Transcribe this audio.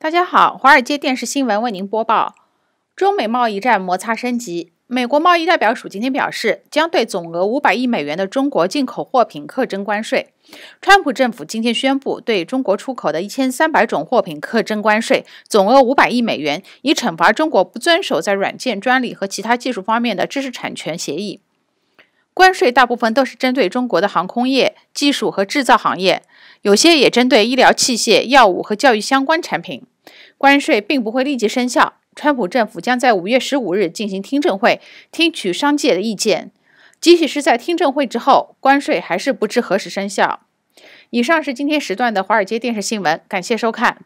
大家好，华尔街电视新闻为您播报：中美贸易战摩擦升级。美国贸易代表署今天表示，将对总额五百亿美元的中国进口货品课征关税。川普政府今天宣布，对中国出口的一千三百种货品课征关税，总额五百亿美元，以惩罚中国不遵守在软件专利和其他技术方面的知识产权协议。关税大部分都是针对中国的航空业、技术和制造行业，有些也针对医疗器械、药物和教育相关产品。关税并不会立即生效，川普政府将在五月十五日进行听证会，听取商界的意见。即使是在听证会之后，关税还是不知何时生效。以上是今天时段的华尔街电视新闻，感谢收看。